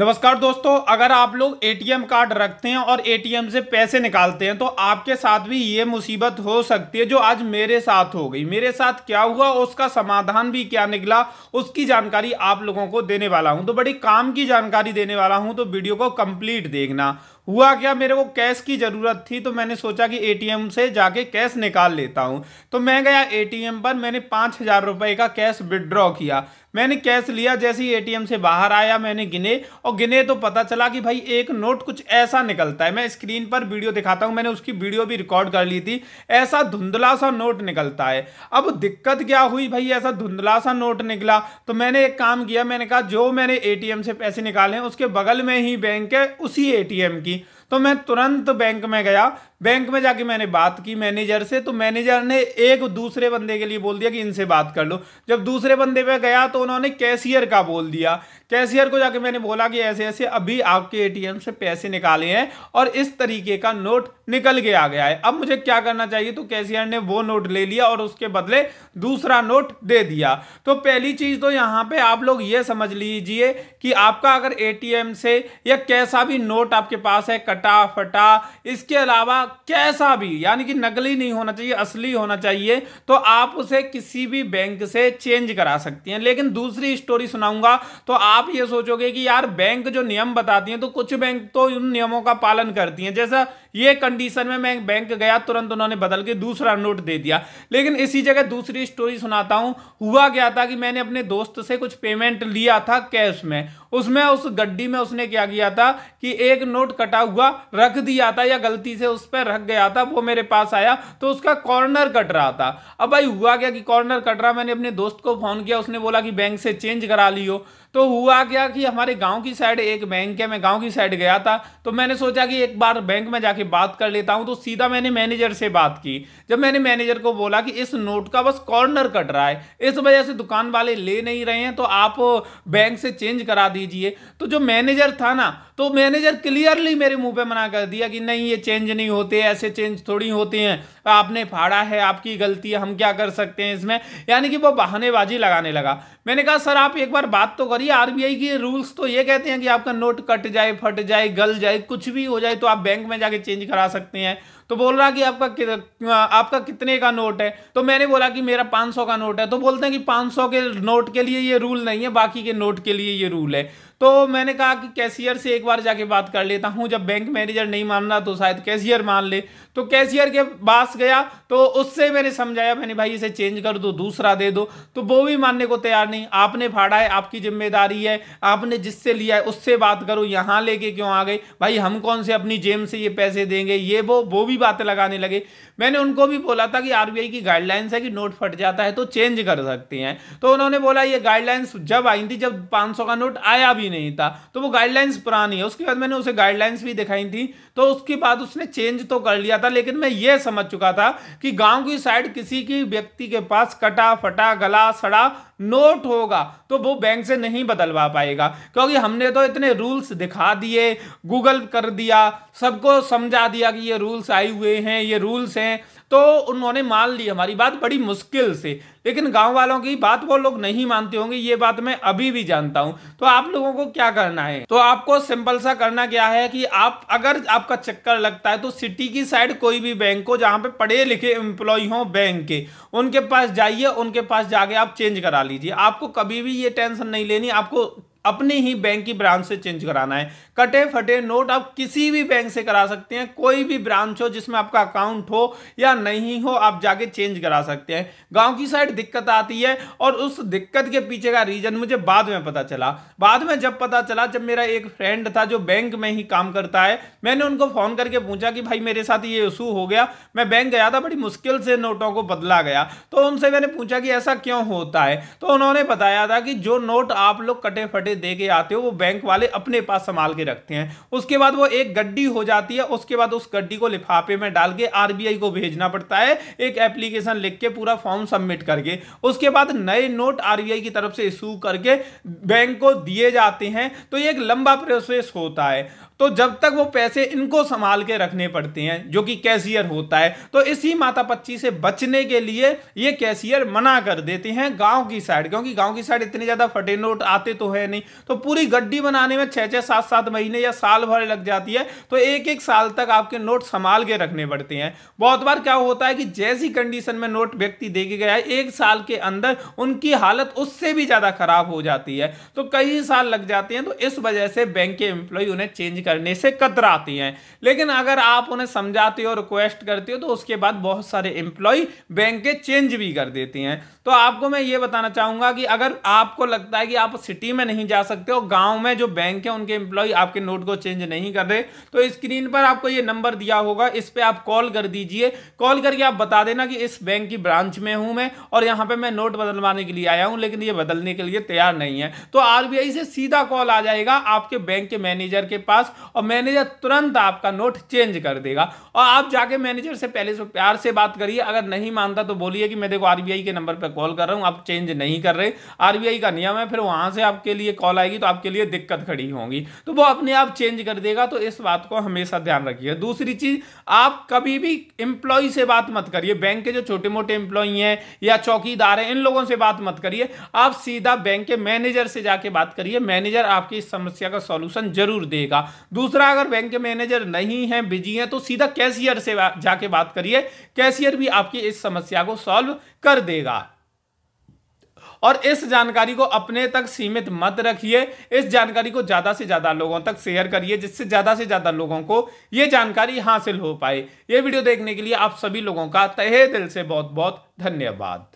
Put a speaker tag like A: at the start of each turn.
A: नमस्कार दोस्तों अगर आप लोग एटीएम कार्ड रखते हैं और एटीएम से पैसे निकालते हैं तो आपके साथ भी ये मुसीबत हो सकती है जो आज मेरे साथ हो गई मेरे साथ क्या हुआ उसका समाधान भी क्या निकला उसकी जानकारी आप लोगों को देने वाला हूं तो बड़ी काम की जानकारी देने वाला हूं तो वीडियो को कंप्लीट देखना हुआ क्या मेरे को कैश की ज़रूरत थी तो मैंने सोचा कि एटीएम से जाके कैश निकाल लेता हूँ तो मैं गया एटीएम पर मैंने पाँच हज़ार रुपये का कैश विड्रॉ किया मैंने कैश लिया जैसे ही एटीएम से बाहर आया मैंने गिने और गिने तो पता चला कि भाई एक नोट कुछ ऐसा निकलता है मैं स्क्रीन पर वीडियो दिखाता हूँ मैंने उसकी वीडियो भी रिकॉर्ड कर ली थी ऐसा धुंधला सा नोट निकलता है अब दिक्कत क्या हुई भाई ऐसा धुंधला सा नोट निकला तो मैंने एक काम किया मैंने कहा जो मैंने ए से पैसे निकाले उसके बगल में ही बैंक है उसी ए की तो मैं तुरंत बैंक में गया बैंक में जाके मैंने बात की मैनेजर से तो मैनेजर ने एक दूसरे बंदे के लिए बोल दिया कि इनसे बात कर लो जब दूसरे बंदे पे गया तो उन्होंने कैशियर का बोल दिया कैशियर को जाके मैंने बोला कि ऐसे ऐसे अभी आपके एटीएम से पैसे निकाले हैं और इस तरीके का नोट निकल के आ गया है अब मुझे क्या करना चाहिए तो कैशियर ने वो नोट ले लिया और उसके बदले दूसरा नोट दे दिया तो पहली चीज़ तो यहाँ पे आप लोग ये समझ लीजिए कि आपका अगर ए से या कैसा भी नोट आपके पास है कटा फटा इसके अलावा कैसा भी यानी कि नकली नहीं होना चाहिए असली होना चाहिए तो आप उसे किसी भी बैंक से चेंज करा सकती हैं लेकिन दूसरी स्टोरी सुनाऊंगा तो आप ये सोचोगे कि यार बैंक जो नियम बताती हैं तो कुछ बैंक तो उन नियमों का पालन करती हैं जैसा ये कंडीशन में मैं बैंक गया तुरंत उन्होंने बदल के दूसरा नोट दे दिया लेकिन इसी जगह दूसरी स्टोरी सुनाता हूँ हुआ क्या था कि मैंने अपने दोस्त से कुछ पेमेंट लिया था कैश में उसमें उस गड्डी में उसने क्या किया था कि एक नोट कटा हुआ रख दिया था या गलती से उस पर रख गया था वो मेरे पास आया तो उसका कॉर्नर कट रहा था अब भाई हुआ क्या कि कॉर्नर कट रहा मैंने अपने दोस्त को फ़ोन किया उसने बोला कि बैंक से चेंज करा लियो तो हुआ क्या कि हमारे गांव की साइड एक बैंक है मैं गांव की साइड गया था तो मैंने सोचा कि एक बार बैंक में जाके बात कर लेता हूं तो सीधा मैंने मैनेजर से बात की जब मैंने मैनेजर को बोला कि इस नोट का बस कॉर्नर कट रहा है इस वजह से दुकान वाले ले नहीं रहे हैं तो आप बैंक से चेंज करा दीजिए तो जो मैनेजर था ना तो मैनेजर क्लियरली मेरे मुंह पे मना कर दिया कि नहीं ये चेंज नहीं होते ऐसे चेंज थोड़ी होते हैं आपने फाड़ा है आपकी गलती है हम क्या कर सकते हैं इसमें यानी कि वो बहानेबाजी लगाने लगा मैंने कहा सर आप एक बार बात तो करिए आरबीआई की रूल्स तो ये कहते हैं कि आपका नोट कट जाए फट जाए गल जाए कुछ भी हो जाए तो आप बैंक में जाके चेंज करा सकते हैं तो बोल रहा कि आपका कि, आपका कितने का नोट है तो मैंने बोला कि मेरा 500 का नोट है तो बोलते हैं कि 500 के नोट के लिए ये रूल नहीं है बाकी के नोट के लिए ये रूल है तो मैंने कहा कि कैशियर से एक बार जाके बात कर लेता हूँ जब बैंक मैनेजर नहीं मान रहा तो शायद कैशियर मान ले तो कैशियर के पास गया तो उससे मैंने समझाया मैंने भाई इसे चेंज कर दो दूसरा दे दो तो वो भी मानने को तैयार नहीं आपने फाड़ा है आपकी जिम्मेदारी है आपने जिससे लिया है उससे बात करो यहाँ लेके क्यों आ गए भाई हम कौन से अपनी जेब से ये पैसे देंगे ये वो वो भी बातें लगाने लगे मैंने उनको भी बोला था कि आरबीआई की गाइडलाइंस है कि नोट फट जाता है तो चेंज कर सकते हैं तो उन्होंने बोला ये गाइडलाइंस जब आई थी जब 500 का नोट आया भी नहीं था तो वो गाइडलाइंस पुरानी है उसके बाद मैंने उसे गाइडलाइंस भी दिखाई थी तो उसके बाद उसने चेंज तो कर लिया था लेकिन मैं ये समझ चुका था कि गाँव की साइड किसी की व्यक्ति के पास कटा फटा गला सड़ा नोट होगा तो वो बैंक से नहीं बदलवा पाएगा क्योंकि हमने तो इतने रूल्स दिखा दिए गूगल कर दिया सबको समझा दिया कि ये रूल्स आई आए हुए हैं ये रूल्स हैं तो उन्होंने मान ली हमारी बात बड़ी मुश्किल से लेकिन गांव वालों की बात वो लोग नहीं मानते होंगे ये बात मैं अभी भी जानता हूं तो आप लोगों को क्या करना है तो आपको सिंपल सा करना क्या है कि आप अगर आपका चक्कर लगता है तो सिटी की साइड कोई भी बैंक हो जहां पे पढ़े लिखे एम्प्लॉय हों बैंक के उनके पास जाइए उनके पास जाके आप चेंज करा लीजिए आपको कभी भी ये टेंशन नहीं लेनी आपको अपनी ही बैंक की ब्रांच से चेंज कराना है कटे फटे नोट आप किसी भी बैंक से करा सकते हैं कोई भी ब्रांच हो जिसमें आपका अकाउंट हो या नहीं हो आप जाके चेंज करा सकते हैं गांव की साइड दिक्कत आती है और उस दिक्कत के पीछे का रीजन मुझे बाद में पता चला बाद में जब पता चला जब मेरा एक फ्रेंड था जो बैंक में ही काम करता है मैंने उनको फ़ोन करके पूछा कि भाई मेरे साथ ये इशू हो गया मैं बैंक गया था बड़ी मुश्किल से नोटों को बदला गया तो उनसे मैंने पूछा कि ऐसा क्यों होता है तो उन्होंने बताया था कि जो नोट आप लोग कटे फटे गड्ढे दे के आते हो वो बैंक वाले अपने पास संभाल के रखते हैं उसके बाद वो एक गड्डी हो जाती है उसके बाद उस गड्डी को लिफाफे में डाल के आरबीआई को भेजना पड़ता है एक एप्लीकेशन लिख के पूरा फॉर्म सबमिट करके उसके बाद नए नोट आरबीआई की तरफ से इशू करके बैंक को दिए जाते हैं तो ये एक लंबा प्रोसेस होता है तो जब तक वो पैसे इनको संभाल के रखने पड़ते हैं जो कि कैशियर होता है तो इसी माता पच्ची से बचने के लिए ये कैशियर मना कर देते हैं गांव की साइड क्योंकि गांव की साइड इतने ज़्यादा फटे नोट आते तो है नहीं तो पूरी गड्डी बनाने में छः छः सात सात महीने या साल भर लग जाती है तो एक एक साल तक आपके नोट संभाल के रखने पड़ते हैं बहुत बार क्या होता है कि जैसी कंडीशन में नोट व्यक्ति देखे गया है एक साल के अंदर उनकी हालत उससे भी ज़्यादा खराब हो जाती है तो कई साल लग जाते हैं तो इस वजह से बैंक के एम्प्लॉय उन्हें चेंज कर करने से कतराती हैं लेकिन अगर आप उन्हें समझाती हो रिक्वेस्ट करती हो तो उसके बाद बहुत सारे एम्प्लॉय बैंक के चेंज भी कर देती हैं तो आपको मैं ये बताना चाहूँगा कि अगर आपको लगता है कि आप सिटी में नहीं जा सकते हो गाँव में जो बैंक है उनके एम्प्लॉय आपके नोट को चेंज नहीं कर रहे तो स्क्रीन पर आपको ये नंबर दिया होगा इस पर आप कॉल कर दीजिए कॉल करके आप बता देना कि इस बैंक की ब्रांच में हूँ मैं और यहाँ पर मैं नोट बदलवाने के लिए आया हूँ लेकिन ये बदलने के लिए तैयार नहीं है तो आरबीआई से सीधा कॉल आ जाएगा आपके बैंक के मैनेजर के पास और मैनेजर तुरंत आपका नोट चेंज कर देगा और आप जाके मैनेजर से पहले से प्यार से बात करिए अगर नहीं मानता तो बोलिए कि मैं देखो आरबीआई के नंबर पर कॉल कर रहा हूँ आप चेंज नहीं कर रहे आरबीआई का नियम है फिर वहाँ से आपके लिए कॉल आएगी तो आपके लिए दिक्कत खड़ी होगी तो वो अपने आप चेंज कर देगा तो इस बात को हमेशा ध्यान रखिए दूसरी चीज़ आप कभी भी एम्प्लॉय से बात मत करिए बैंक के जो छोटे मोटे एम्प्लॉय हैं या चौकीदार हैं इन लोगों से बात मत करिए आप सीधा बैंक के मैनेजर से जाके बात करिए मैनेजर आपकी इस समस्या का सॉल्यूशन जरूर देगा दूसरा अगर बैंक के मैनेजर नहीं है बिजी है तो सीधा कैशियर से जाके बात करिए कैशियर भी आपकी इस समस्या को सॉल्व कर देगा और इस जानकारी को अपने तक सीमित मत रखिए इस जानकारी को ज़्यादा से ज़्यादा लोगों तक शेयर करिए जिससे ज़्यादा से ज़्यादा लोगों को ये जानकारी हासिल हो पाए ये वीडियो देखने के लिए आप सभी लोगों का तहे दिल से बहुत बहुत धन्यवाद